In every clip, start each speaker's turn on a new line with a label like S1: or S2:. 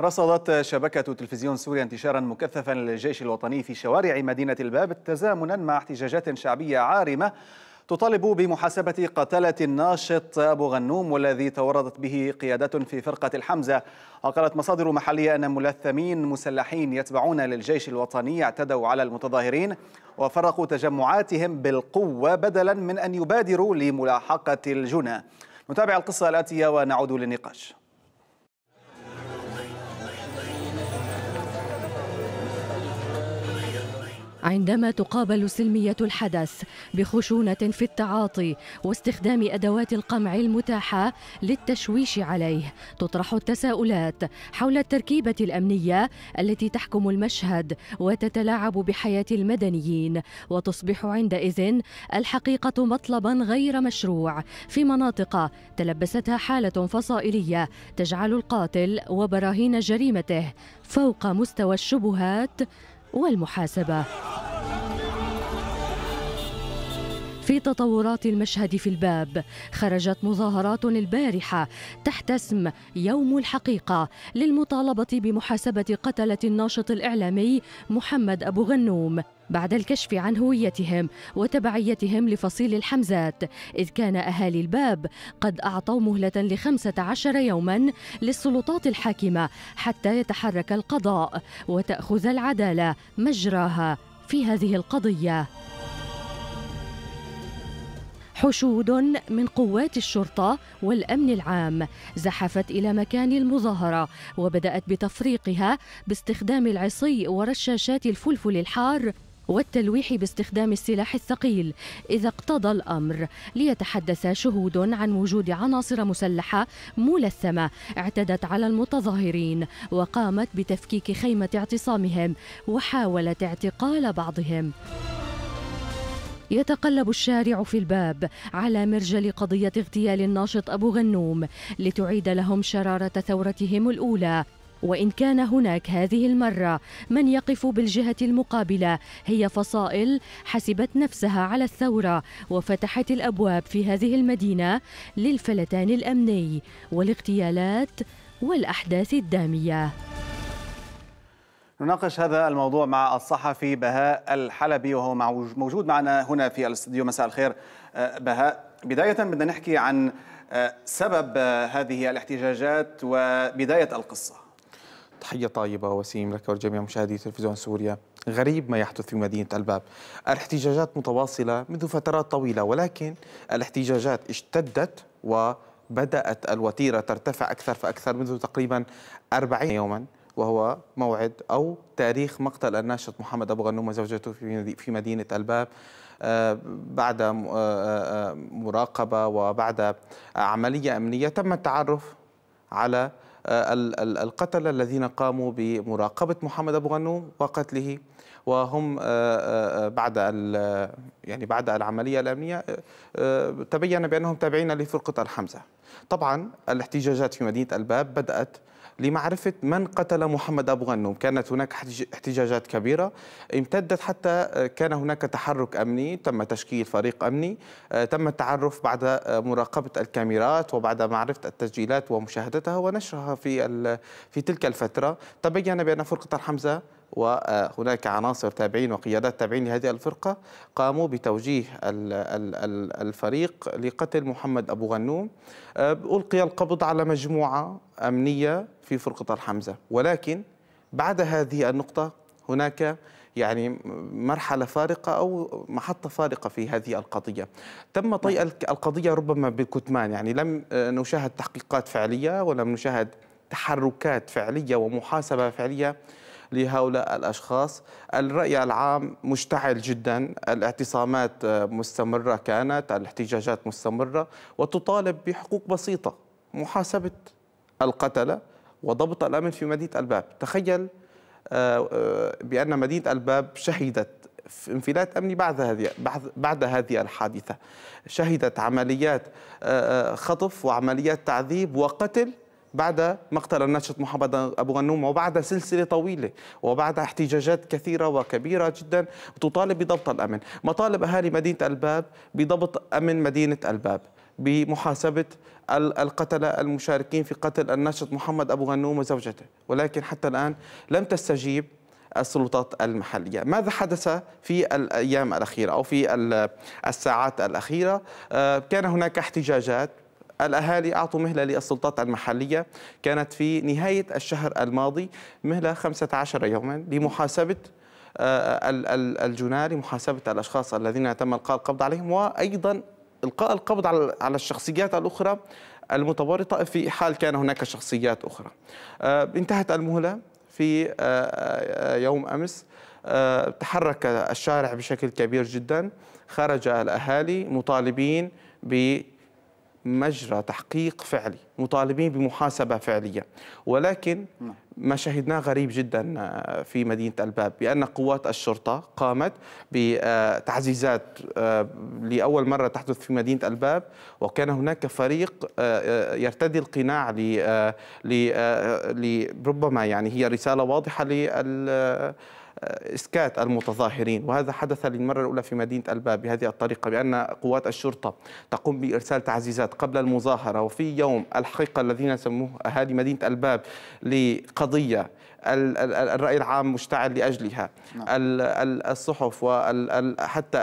S1: رصدت شبكة تلفزيون سوريا انتشارا مكثفا للجيش الوطني في شوارع مدينة الباب تزامنا مع احتجاجات شعبية عارمة تطالب بمحاسبة قتلة الناشط أبو غنوم والذي تورطت به قيادة في فرقة الحمزة وقالت مصادر محلية أن ملثمين مسلحين يتبعون للجيش الوطني اعتدوا على المتظاهرين وفرقوا تجمعاتهم بالقوة بدلا من أن يبادروا لملاحقة الجنى نتابع القصة الآتية ونعود للنقاش
S2: عندما تقابل سلمية الحدث بخشونة في التعاطي واستخدام أدوات القمع المتاحة للتشويش عليه تطرح التساؤلات حول التركيبة الأمنية التي تحكم المشهد وتتلاعب بحياة المدنيين وتصبح عندئذ الحقيقة مطلبا غير مشروع في مناطق تلبستها حالة فصائلية تجعل القاتل وبراهين جريمته فوق مستوى الشبهات والمحاسبة في تطورات المشهد في الباب خرجت مظاهرات البارحة تحت اسم يوم الحقيقة للمطالبة بمحاسبة قتلة الناشط الإعلامي محمد أبو غنوم بعد الكشف عن هويتهم وتبعيتهم لفصيل الحمزات إذ كان أهالي الباب قد أعطوا مهلة لخمسة عشر يوما للسلطات الحاكمة حتى يتحرك القضاء وتأخذ العدالة مجراها في هذه القضيه حشود من قوات الشرطة والأمن العام زحفت إلى مكان المظاهرة وبدأت بتفريقها باستخدام العصي ورشاشات الفلفل الحار والتلويح باستخدام السلاح الثقيل إذا اقتضى الأمر ليتحدث شهود عن وجود عناصر مسلحة ملثمة اعتدت على المتظاهرين وقامت بتفكيك خيمة اعتصامهم وحاولت اعتقال بعضهم يتقلب الشارع في الباب على مرجل قضية اغتيال الناشط أبو غنوم لتعيد لهم شرارة ثورتهم الأولى وإن كان هناك هذه المرة من يقف بالجهة المقابلة هي فصائل حسبت نفسها على الثورة وفتحت الأبواب في هذه المدينة للفلتان الأمني والاغتيالات والأحداث الدامية
S1: نناقش هذا الموضوع مع الصحفي بهاء الحلبي وهو موجود معنا هنا في الاستديو مساء الخير آه، بهاء بداية بدنا نحكي عن آه، سبب آه، هذه الاحتجاجات وبداية القصة
S3: تحية طيبة وسيم لك ولجميع مشاهدي تلفزيون سوريا غريب ما يحدث في مدينة الباب الاحتجاجات متواصلة منذ فترات طويلة ولكن الاحتجاجات اشتدت وبدأت الوتيرة ترتفع أكثر فأكثر منذ تقريبا 40 يوما وهو موعد أو تاريخ مقتل الناشط محمد أبو غنوم وزوجته في مدينة الباب آه، بعد آه، آه، مراقبة وبعد عملية أمنية تم التعرف على القتلة الذين قاموا بمراقبة محمد أبو غنوم وقتله وهم بعد يعني بعد العملية الأمنية تبين بأنهم تابعين لفرقة الحمزة طبعا الاحتجاجات في مدينة الباب بدأت لمعرفة من قتل محمد أبو غنوم كانت هناك احتجاجات كبيرة امتدت حتى آه، كان هناك تحرك أمني تم تشكيل فريق أمني آه، تم التعرف بعد آه، مراقبة الكاميرات وبعد معرفة التسجيلات ومشاهدتها ونشرها في, في تلك الفترة تبين بأن فرقة حمزة وهناك عناصر تابعين وقيادات تابعين لهذه الفرقة قاموا بتوجيه الفريق لقتل محمد أبو غنوم آه، ألقي القبض على مجموعة أمنية في فرقة الحمزة ولكن بعد هذه النقطة هناك يعني مرحلة فارقة أو محطة فارقة في هذه القضية تم طي نعم. القضية ربما بالكتمان يعني لم آه، نشاهد تحقيقات فعلية ولم نشاهد تحركات فعلية ومحاسبة فعلية لهؤلاء الأشخاص الرأي العام مشتعل جدا الاعتصامات آه، مستمرة كانت الاحتجاجات مستمرة وتطالب بحقوق بسيطة محاسبة القتلة وضبط الأمن في مدينة الباب تخيل آه، آه، بأن مدينة الباب شهدت انفلات امني بعد هذه بعد هذه الحادثه شهدت عمليات خطف وعمليات تعذيب وقتل بعد مقتل الناشط محمد أبو غنوم وبعد سلسلة طويلة وبعد احتجاجات كثيرة وكبيرة جدا تطالب بضبط الأمن مطالب أهالي مدينة الباب بضبط أمن مدينة الباب بمحاسبة القتلة المشاركين في قتل الناشط محمد أبو غنوم وزوجته ولكن حتى الآن لم تستجيب السلطات المحلية ماذا حدث في الأيام الأخيرة أو في الساعات الأخيرة آه، كان هناك احتجاجات الأهالي أعطوا مهلة للسلطات المحلية كانت في نهاية الشهر الماضي مهلة 15 يوما لمحاسبة آه، الجناة لمحاسبة الأشخاص الذين تم إلقاء القبض عليهم وأيضا إلقاء القبض على الشخصيات الأخرى المتورطة في حال كان هناك شخصيات أخرى آه، انتهت المهلة في آه، يوم أمس تحرك الشارع بشكل كبير جدا خرج الأهالي مطالبين ب مجرى تحقيق فعلي مطالبين بمحاسبة فعلية ولكن نعم. ما شهدناه غريب جدا آه، في مدينة الباب بأن قوات الشرطة قامت بتعزيزات آه، لأول مرة تحدث في مدينة الباب وكان هناك فريق آه، يرتدي القناع لربما يعني هي رسالة واضحة لل إسكات المتظاهرين وهذا حدث للمرة الأولى في مدينة الباب بهذه الطريقة بأن قوات الشرطة تقوم بإرسال تعزيزات قبل المظاهرة وفي يوم الحقيقة الذين سموه أهالي مدينة الباب لقضية الرأي العام مشتعل لأجلها نعم. الصحف وحتى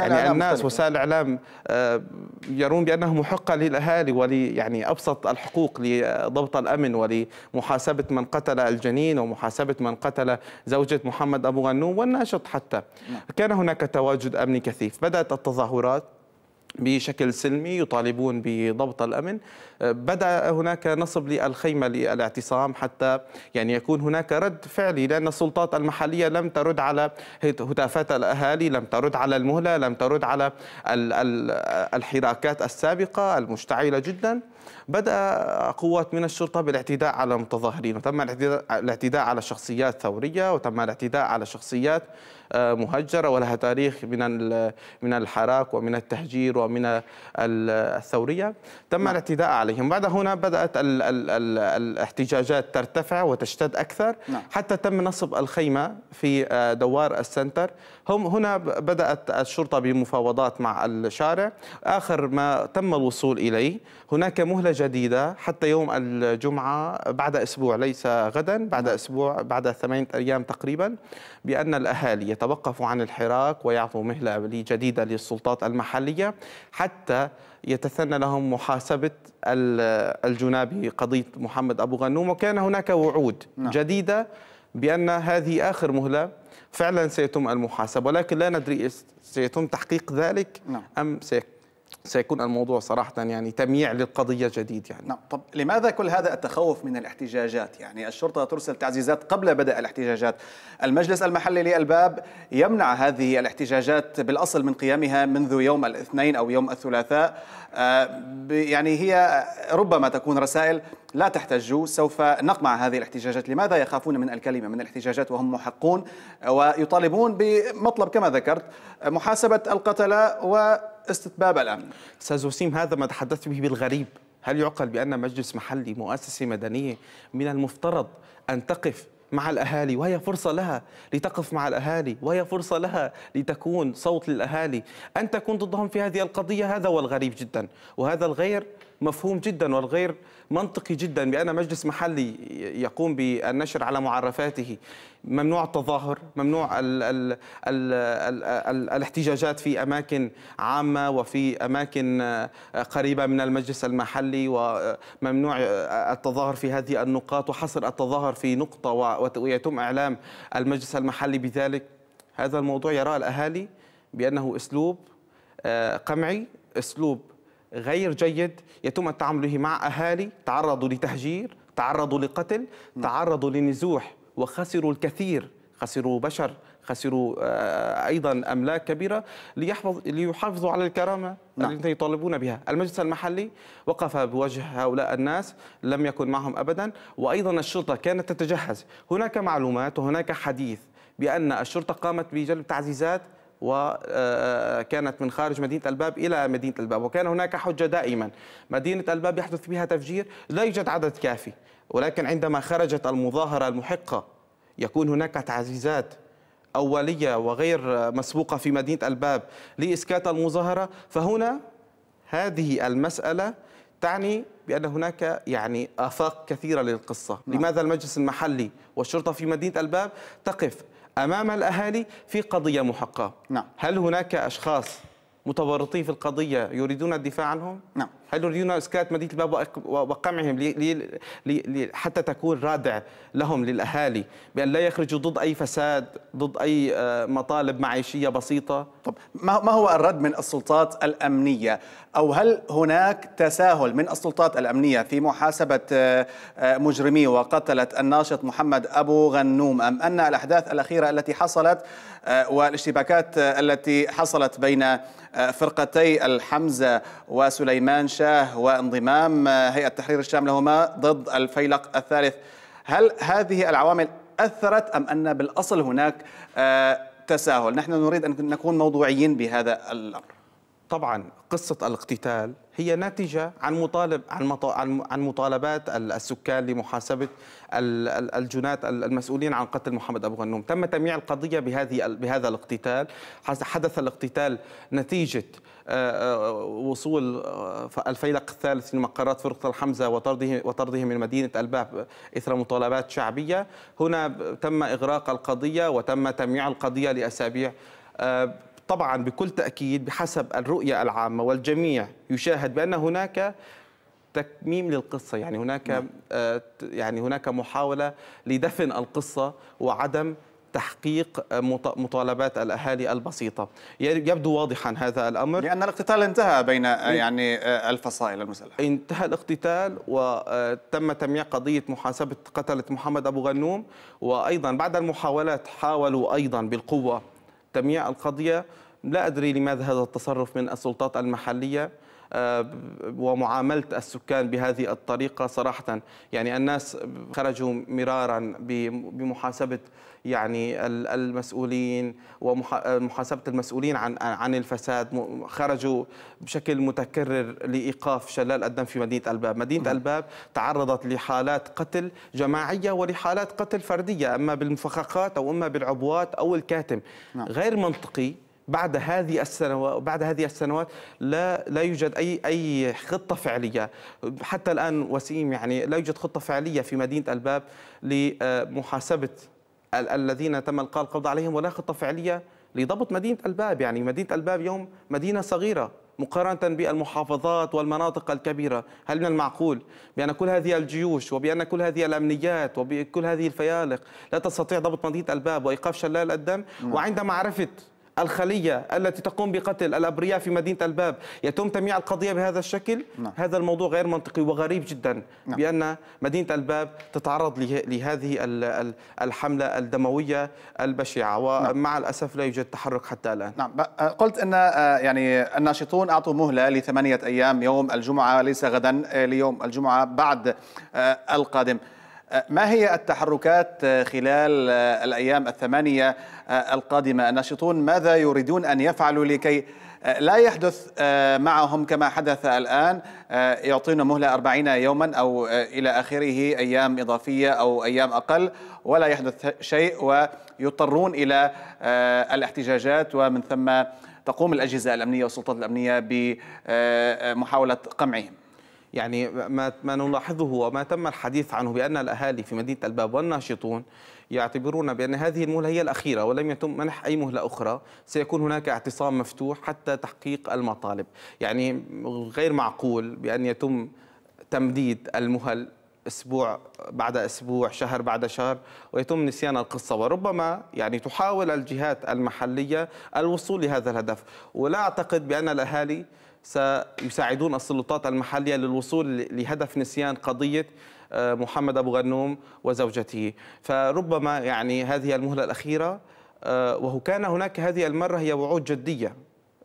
S3: يعني الناس وسائل الاعلام آه، يرون بانه محقه للاهالي ولي يعني ابسط الحقوق لضبط الامن ولمحاسبه من قتل الجنين ومحاسبه من قتل زوجه محمد ابو غنوم والناشط حتى نعم. كان هناك تواجد امني كثيف بدات التظاهرات بشكل سلمي يطالبون بضبط الامن أه، بدا هناك نصب للخيمه للاعتصام حتى يعني يكون هناك رد فعلي لان السلطات المحليه لم ترد على هتافات الاهالي لم ترد على المهله لم ترد على الحراكات السابقه المشتعله جدا بدأ قوات من الشرطة بالاعتداء على المتظاهرين وتم الاعتداء على شخصيات ثورية وتم الاعتداء على شخصيات أه، مهجرة ولها تاريخ من من الحراك ومن التهجير الثوره من الثورية تم نعم. الاعتداء عليهم بعد هنا بدأت الـ الـ الـ الاحتجاجات ترتفع وتشتد أكثر نعم. حتى تم نصب الخيمة في آه، دوار السنتر هم هنا بدأت الشرطة بمفاوضات مع الشارع آخر ما تم الوصول إليه هناك مهلة جديدة حتى يوم الجمعة بعد أسبوع ليس غدا بعد نعم. أسبوع بعد ثمانية أيام تقريبا بأن الأهالي يتوقفوا عن الحراك ويعطوا مهلة جديدة للسلطات المحلية حتى يتثنى لهم محاسبة الجنابي قضية محمد أبو غنوم وكان هناك وعود نعم. جديدة بأن هذه آخر مهلة فعلا سيتم المحاسبة ولكن لا ندري سيتم تحقيق ذلك نعم. أم سيكون الموضوع صراحة يعني تمييع للقضية
S1: جديد يعني نعم طب لماذا كل هذا التخوف من الاحتجاجات يعني الشرطة ترسل تعزيزات قبل بدء الاحتجاجات المجلس المحلي للباب يمنع هذه الاحتجاجات بالأصل من قيامها منذ يوم الاثنين أو يوم الثلاثاء آه، يعني هي ربما تكون رسائل لا تحتجوا سوف نقمع هذه الاحتجاجات لماذا يخافون من الكلمة من الاحتجاجات وهم محقون ويطالبون بمطلب كما ذكرت محاسبة
S3: القتلة واستتباب الأمن أستاذ وسيم هذا ما تحدثت به بالغريب هل يعقل بأن مجلس محلي مؤسسة مدنية من المفترض أن تقف مع الأهالي وهي فرصة لها لتقف مع الأهالي وهي فرصة لها لتكون صوت للأهالي أن تكون ضدهم في هذه القضية هذا هو الغريب جدا وهذا الغير مفهوم جدا والغير منطقي جدا بأن مجلس محلي يقوم بالنشر على معرفاته ممنوع التظاهر ممنوع الـ الـ الـ الـ الـ الاحتجاجات في أماكن عامة وفي أماكن آه، قريبة من المجلس المحلي وممنوع آه، التظاهر في هذه النقاط وحصر التظاهر في نقطة ويتم إعلام المجلس المحلي بذلك هذا الموضوع يراه الأهالي بأنه أسلوب آه، قمعي أسلوب غير جيد يتم به مع أهالي تعرضوا لتهجير تعرضوا لقتل تعرضوا لنزوح وخسروا الكثير خسروا بشر خسروا آه، ايضا املاك كبيره ليحفظ ليحافظوا على الكرامه نعم. التي يطالبون بها، المجلس المحلي وقف بوجه هؤلاء الناس لم يكن معهم ابدا وايضا الشرطه كانت تتجهز، هناك معلومات وهناك حديث بان الشرطه قامت بجلب تعزيزات وكانت آه، آه، من خارج مدينة الباب إلى مدينة الباب وكان هناك حجة دائما مدينة الباب يحدث بها تفجير لا يوجد عدد كافي ولكن عندما خرجت المظاهرة المحقة يكون هناك تعزيزات أولية وغير مسبوقة في مدينة الباب لإسكات المظاهرة فهنا هذه المسألة تعني بأن هناك يعني آفاق كثيرة للقصة نعم. لماذا المجلس المحلي والشرطة في مدينة الباب تقف أمام الأهالي في قضية محقة نعم. هل هناك أشخاص متورطين في القضية يريدون الدفاع عنهم؟ نعم يريدون اسكات مدينه الباب وقمعهم لي لي حتى تكون رادع لهم للاهالي بان لا يخرجوا ضد اي فساد ضد اي آه، مطالب معيشيه بسيطه طب ما هو الرد من السلطات الامنيه او هل هناك تساهل من السلطات
S1: الامنيه في محاسبه آه، آه، مجرمي وقتله الناشط محمد ابو غنوم ام ان الاحداث الاخيره التي حصلت والاشتباكات التي حصلت بين فرقتي الحمزه وسليمان شاه وانضمام آه، هيئة تحرير الشام لهما ضد الفيلق الثالث هل هذه العوامل أثرت أم أن بالأصل هناك آه، تساهل نحن نريد أن نكون موضوعيين بهذا الأمر
S3: طبعا قصة الاقتتال هي ناتجة عن مطالب عن عن مطالبات السكان لمحاسبة الجنات المسؤولين عن قتل محمد أبو غنوم تم تمييع القضية بهذه بهذا الاقتتال حدث الاقتتال نتيجة آه، آه، وصول آه، الفيلق الثالث لمقرات فرقة الحمزة وطرده وطرده من مدينة الباب إثر مطالبات شعبية هنا تم إغراق القضية وتم تمييع القضية لأسابيع طبعا بكل تأكيد بحسب الرؤية العامة والجميع يشاهد بأن هناك تكميم للقصه يعني هناك نعم. آه، يعني هناك محاوله لدفن القصه وعدم تحقيق مطالبات الاهالي البسيطه يبدو واضحا هذا الامر لان الاقتتال انتهى بين آه، يعني
S1: آه، الفصائل المسلحه
S3: انتهى الاقتتال وتم تمييع قضيه محاسبه قتله محمد ابو غنوم وايضا بعد المحاولات حاولوا ايضا بالقوه تمييع القضية لا أدري لماذا هذا التصرف من السلطات المحلية آه، ومعامله السكان بهذه الطريقه صراحه يعني الناس خرجوا مرارا بمحاسبه يعني المسؤولين ومحاسبه المسؤولين عن عن الفساد خرجوا بشكل متكرر لايقاف شلال الدم في مدينه الباب، مدينه الباب تعرضت لحالات قتل جماعيه ولحالات قتل فرديه اما بالمفخخات او اما بالعبوات او الكاتم نعم. غير منطقي بعد هذه السنوات بعد هذه السنوات لا لا يوجد اي اي خطه فعليه حتى الان وسيم يعني لا يوجد خطه فعليه في مدينه الباب لمحاسبه الذين تم القاء القبض عليهم ولا خطه فعليه لضبط مدينه الباب يعني مدينه الباب يوم مدينه صغيره مقارنة بالمحافظات والمناطق الكبيرة هل من المعقول بأن كل هذه الجيوش وبأن كل هذه الأمنيات وبكل هذه الفيالق لا تستطيع ضبط مدينة الباب وإيقاف شلال الدم نعم. وعندما عرفت الخلية التي تقوم بقتل الأبرياء في مدينة الباب يتم تمييع القضية بهذا الشكل نعم. هذا الموضوع غير منطقي وغريب جدا نعم. بأن مدينة الباب تتعرض لهذه الحملة الدموية البشعة ومع نعم. الأسف لا يوجد تحرك حتى الآن نعم آه، قلت أن
S1: آه، يعني الناشطون أعطوا مهلة لثمانية أيام يوم الجمعة ليس غدا آه، ليوم الجمعة بعد القادم ما هي التحركات خلال الأيام الثمانية القادمة الناشطون ماذا يريدون أن يفعلوا لكي لا يحدث معهم كما حدث الآن يعطينا مهلة أربعين يوما أو إلى آخره أيام إضافية أو أيام أقل ولا يحدث شيء ويضطرون إلى الاحتجاجات ومن ثم تقوم الأجهزة الأمنية والسلطات الأمنية بمحاولة قمعهم
S3: يعني ما, ما نلاحظه وما تم الحديث عنه بأن الأهالي في مدينة الباب والناشطون يعتبرون بأن هذه المهلة هي الأخيرة ولم يتم منح أي مهلة أخرى سيكون هناك اعتصام مفتوح حتى تحقيق المطالب يعني غير معقول بأن يتم تمديد المهل اسبوع بعد اسبوع شهر بعد شهر ويتم نسيان القصه وربما يعني تحاول الجهات المحليه الوصول لهذا الهدف ولا اعتقد بان الاهالي سيساعدون السلطات المحلية للوصول لهدف نسيان قضية آه، محمد أبو غنوم وزوجته فربما يعني هذه المهلة الأخيرة آه، وهو كان هناك هذه المرة هي وعود جدية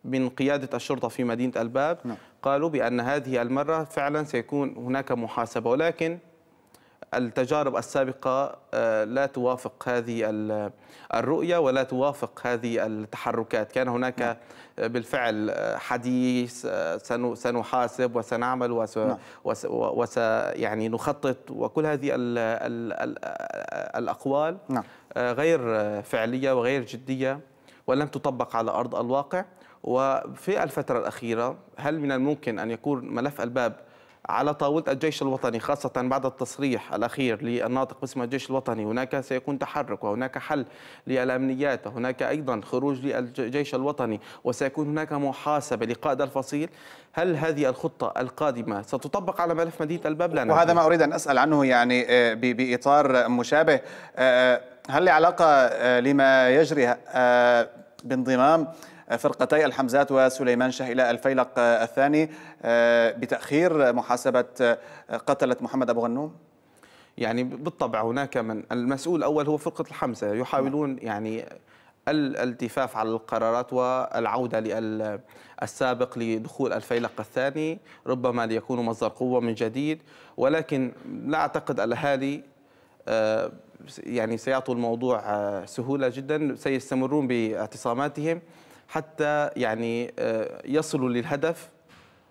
S3: من قيادة الشرطة في مدينة الباب نعم. قالوا بأن هذه المرة فعلا سيكون هناك محاسبة ولكن التجارب السابقة آه، لا توافق هذه الرؤية ولا توافق هذه التحركات كان هناك نعم. آه، بالفعل آه، حديث سنحاسب وسنعمل وس نعم. وس, وس يعني نخطط وكل هذه الـ الـ الـ الأقوال نعم. غير فعلية وغير جدية ولم تطبق على أرض الواقع وفي الفترة الأخيرة هل من الممكن أن يكون ملف الباب على طاولة الجيش الوطني خاصة بعد التصريح الأخير للناطق باسم الجيش الوطني هناك سيكون تحرك وهناك حل للأمنيات وهناك أيضا خروج للجيش الوطني وسيكون هناك محاسبة لقائد الفصيل هل هذه الخطة القادمة ستطبق على ملف مدينة لنا؟ نعم. وهذا ما أريد أن أسأل
S1: عنه يعني آه، بإطار مشابه آه، هل علاقة آه، لما يجري بانضمام فرقتي الحمزات وسليمان شاه إلى الفيلق الثاني آه، بتأخير محاسبة آه،
S3: قتلة محمد أبو غنوم؟ يعني بالطبع هناك من المسؤول الأول هو فرقة الحمزة يحاولون نعم. يعني الالتفاف على القرارات والعودة للسابق لدخول الفيلق الثاني ربما ليكونوا مصدر قوة من جديد ولكن لا أعتقد الأهالي يعني سيعطوا الموضوع آه، سهولة جدا سيستمرون باعتصاماتهم حتى يعني آه، يصلوا للهدف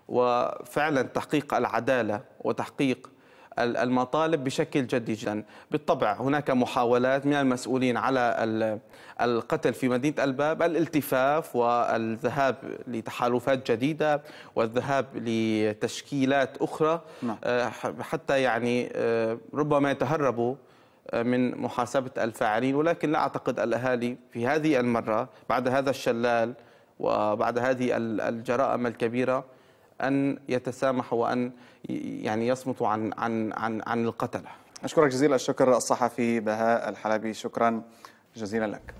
S3: وفعلا تحقيق العدالة وتحقيق المطالب بشكل جدي جدا بالطبع هناك محاولات من المسؤولين على القتل في مدينة الباب الالتفاف والذهاب لتحالفات جديدة والذهاب لتشكيلات أخرى نعم. آه، حتى يعني ربما يتهربوا من محاسبة الفاعلين ولكن لا أعتقد الأهالي في هذه المرة بعد هذا الشلال وبعد هذه الجرائم الكبيرة أن يتسامحوا وأن يعني يصمتوا عن عن عن عن القتلة. أشكرك جزيل الشكر الصحفي بهاء الحلبي شكرا
S1: جزيلا لك.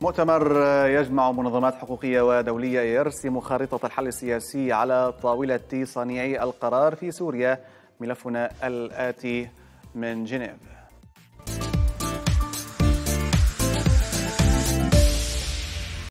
S1: مؤتمر يجمع منظمات حقوقية ودولية يرسم خارطة الحل السياسي على طاولة صانعي القرار في سوريا ملفنا الآتي Menjinib.